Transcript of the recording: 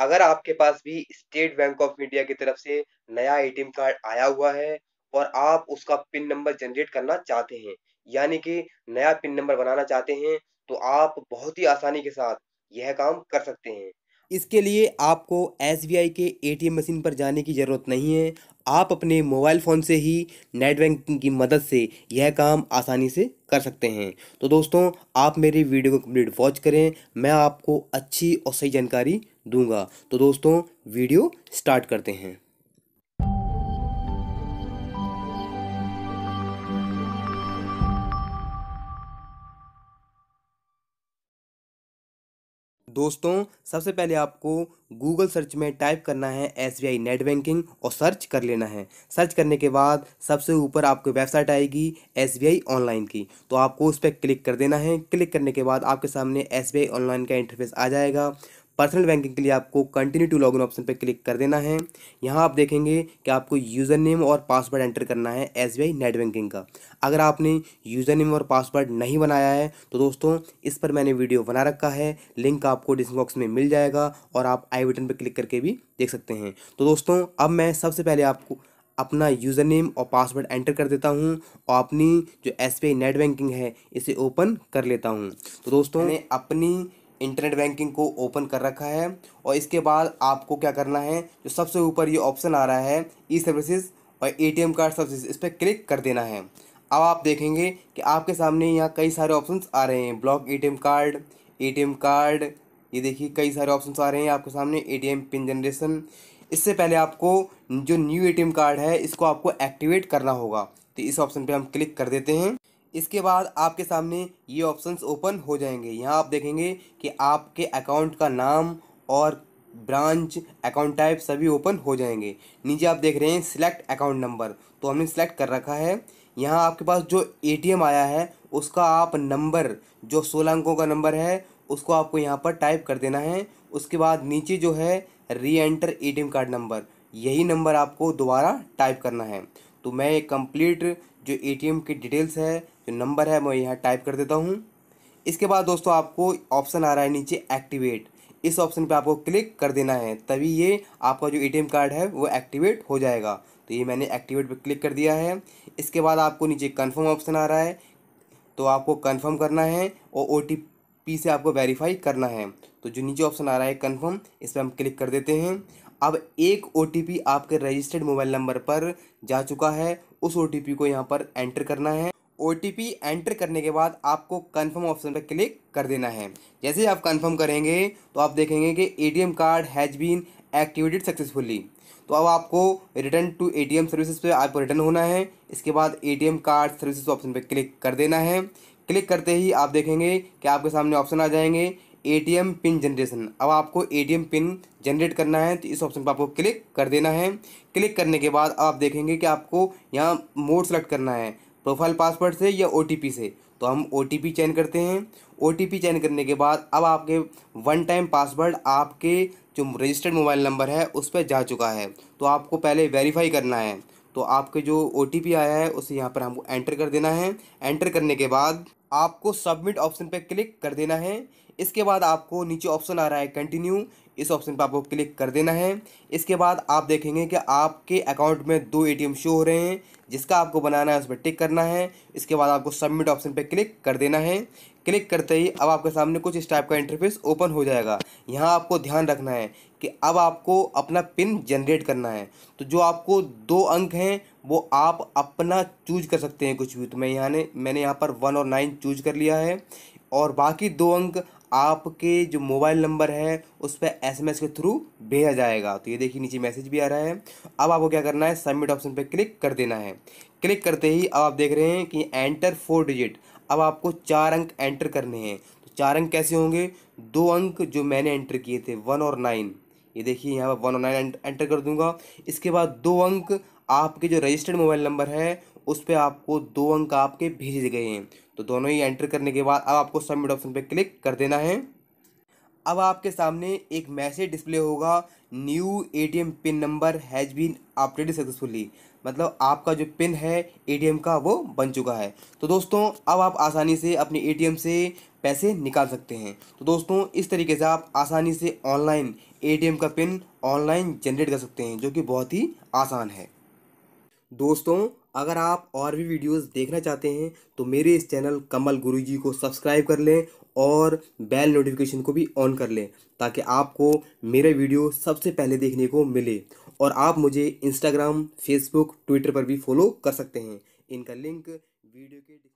अगर आपके पास भी स्टेट बैंक ऑफ इंडिया की तरफ से नया एटीएम कार्ड आया हुआ है और आप उसका पिन नंबर जनरेट करना चाहते हैं यानी कि नया पिन नंबर बनाना चाहते हैं तो आप बहुत ही आसानी के साथ यह काम कर सकते हैं इसके लिए आपको एस के ए मशीन पर जाने की ज़रूरत नहीं है आप अपने मोबाइल फ़ोन से ही नेट बैंकिंग की मदद से यह काम आसानी से कर सकते हैं तो दोस्तों आप मेरी वीडियो को कम्प्लीट वॉच करें मैं आपको अच्छी और सही जानकारी दूंगा तो दोस्तों वीडियो स्टार्ट करते हैं दोस्तों सबसे पहले आपको गूगल सर्च में टाइप करना है S B I net banking और सर्च कर लेना है सर्च करने के बाद सबसे ऊपर आपको वेबसाइट आएगी एस बी आई ऑनलाइन की तो आपको उस पर क्लिक कर देना है क्लिक करने के बाद आपके सामने एस बी आई ऑनलाइन का इंटरफेस आ जाएगा पर्सनल बैंकिंग के लिए आपको कंटिन्यू टू लॉगिन ऑप्शन पर क्लिक कर देना है यहाँ आप देखेंगे कि आपको यूज़र नेम और पासवर्ड एंटर करना है एस नेट बैंकिंग का अगर आपने यूज़र नेम और पासवर्ड नहीं बनाया है तो दोस्तों इस पर मैंने वीडियो बना रखा है लिंक आपको डिस्क बॉक्स में मिल जाएगा और आप आई बटन पर क्लिक करके भी देख सकते हैं तो दोस्तों अब मैं सबसे पहले आपको अपना यूज़र नेम और पासवर्ड एंटर कर देता हूँ और अपनी जो एस नेट बैंकिंग है इसे ओपन कर लेता हूँ तो दोस्तों मैंने अपनी इंटरनेट बैंकिंग को ओपन कर रखा है और इसके बाद आपको क्या करना है जो सबसे ऊपर ये ऑप्शन आ रहा है ई सर्विसेज और ए कार्ड सर्विसेज इस पर क्लिक कर देना है अब आप देखेंगे कि आपके सामने यहाँ कई सारे ऑप्शन आ रहे हैं block a card a card ये देखिए कई सारे ऑप्शन आ रहे हैं आपके सामने ए पिन जनरेशन इससे पहले आपको जो न्यू ए कार्ड है इसको आपको एक्टिवेट करना होगा तो इस ऑप्शन पे हम क्लिक कर देते हैं इसके बाद आपके सामने ये ऑप्शंस ओपन हो जाएंगे यहाँ आप देखेंगे कि आपके अकाउंट का नाम और ब्रांच अकाउंट टाइप सभी ओपन हो जाएंगे नीचे आप देख रहे हैं सिलेक्ट अकाउंट नंबर तो हमने सिलेक्ट कर रखा है यहाँ आपके पास जो एटीएम आया है उसका आप नंबर जो सोलह अंकों का नंबर है उसको आपको यहाँ पर टाइप कर देना है उसके बाद नीचे जो है re enter a card number यही नंबर आपको दोबारा टाइप करना है तो मैं एक कंप्लीट जो एटीएम की डिटेल्स है जो नंबर है मैं यहाँ टाइप कर देता हूँ इसके बाद दोस्तों आपको ऑप्शन आ रहा है नीचे एक्टिवेट इस ऑप्शन पे आपको क्लिक कर देना है तभी ये आपका जो एटीएम कार्ड है वो एक्टिवेट हो जाएगा तो ये मैंने एक्टिवेट पे क्लिक कर दिया है इसके बाद आपको नीचे कंफर्म ऑप्शन आ रहा है तो आपको कंफर्म करना है और ओ से आपको वेरीफाई करना है तो जो नीचे ऑप्शन आ रहा है कंफर्म इस पर हम क्लिक कर देते हैं अब एक ओ आपके रजिस्टर्ड मोबाइल नंबर पर जा चुका है उस ओ को यहाँ पर एंटर करना है ओ एंटर करने के बाद आपको कन्फर्म ऑप्शन पर क्लिक कर देना है जैसे आप कन्फर्म करेंगे तो आप देखेंगे कि a card has been activated successfully तो अब आपको रिटर्न टू एटीएम सर्विसेज पे आपको रिटर्न होना है इसके बाद एटीएम कार्ड सर्विसेज ऑप्शन पर क्लिक कर देना है क्लिक करते ही आप देखेंगे कि आपके सामने ऑप्शन आ जाएंगे एटीएम पिन जनरेशन अब आपको एटीएम पिन जनरेट करना है तो इस ऑप्शन पर आपको क्लिक कर देना है क्लिक करने के बाद आप देखेंगे कि आपको यहाँ मोड सेलेक्ट करना है प्रोफाइल पासवर्ड से या ओ से तो हम ओ टी चैन करते हैं ओ टी चैन करने के बाद अब आपके वन टाइम पासवर्ड आपके जो रजिस्टर्ड मोबाइल नंबर है उस पर जा चुका है तो आपको पहले वेरीफाई करना है तो आपके जो ओ आया है उसे यहाँ पर हमको एंटर कर देना है एंटर करने के बाद आपको सबमिट ऑप्शन पर क्लिक कर देना है इसके बाद आपको नीचे ऑप्शन आ रहा है कंटिन्यू इस ऑप्शन पर आपको क्लिक कर देना है इसके बाद आप देखेंगे कि आपके अकाउंट में दो एटीएम शो हो रहे हैं जिसका आपको बनाना है उस पर टिक करना है इसके बाद आपको सबमिट ऑप्शन पर क्लिक कर देना है क्लिक करते ही अब आपके सामने कुछ इस टाइप का इंटरफेस ओपन हो जाएगा यहाँ आपको ध्यान रखना है कि अब आपको अपना पिन जनरेट करना है तो जो आपको दो अंक हैं वो आप अपना चूज कर सकते हैं कुछ भी तो मैं यहाँ ने मैंने यहाँ पर वन और नाइन चूज कर लिया है और बाकी दो अंक आपके जो मोबाइल नंबर है उस पर एसएमएस के थ्रू भेजा जाएगा तो ये देखिए नीचे मैसेज भी आ रहा है अब आपको क्या करना है सबमिट ऑप्शन पर क्लिक कर देना है क्लिक करते ही अब आप देख रहे हैं कि एंटर फोर डिजिट अब आपको चार अंक एंटर करने हैं तो चार अंक कैसे होंगे दो अंक जो मैंने एंटर किए थे वन और नाइन ये देखिए यहाँ पर वन और नाइन एंटर कर दूंगा इसके बाद दो अंक आपके जो रजिस्टर्ड मोबाइल नंबर है उस पर आपको दो अंक आपके भेजे गए हैं तो दोनों ही एंटर करने के बाद अब आपको सबमिट ऑप्शन पर क्लिक कर देना है अब आपके सामने एक मैसेज डिस्प्ले होगा new ATM pin number has been updated successfully मतलब आपका जो पिन है एटीएम का वो बन चुका है तो दोस्तों अब आप आसानी से अपने एटीएम से पैसे निकाल सकते हैं तो दोस्तों इस तरीके से आप आसानी से ऑनलाइन एटीएम का पिन ऑनलाइन जनरेट कर सकते हैं जो कि बहुत ही आसान है दोस्तों अगर आप और भी वीडियोस देखना चाहते हैं तो मेरे इस चैनल कमल गुरुजी को सब्सक्राइब कर लें और बेल नोटिफिकेशन को भी ऑन कर लें ताकि आपको मेरे वीडियो सबसे पहले देखने को मिले और आप मुझे इंस्टाग्राम फेसबुक ट्विटर पर भी फॉलो कर सकते हैं इनका लिंक वीडियो के